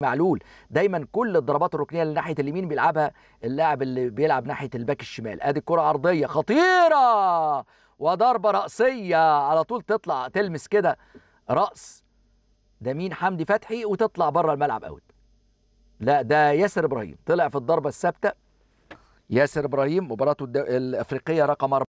معلول دايما كل الضربات الركنيه اللي ناحيه اليمين بيلعبها اللاعب اللي بيلعب ناحيه الباك الشمال ادي الكره عرضيه خطيره وضربه راسيه على طول تطلع تلمس كده راس ده مين حمدي فتحي وتطلع بره الملعب اوت لا ده ياسر ابراهيم طلع في الضربه الثابته ياسر ابراهيم مباراته الافريقيه رقم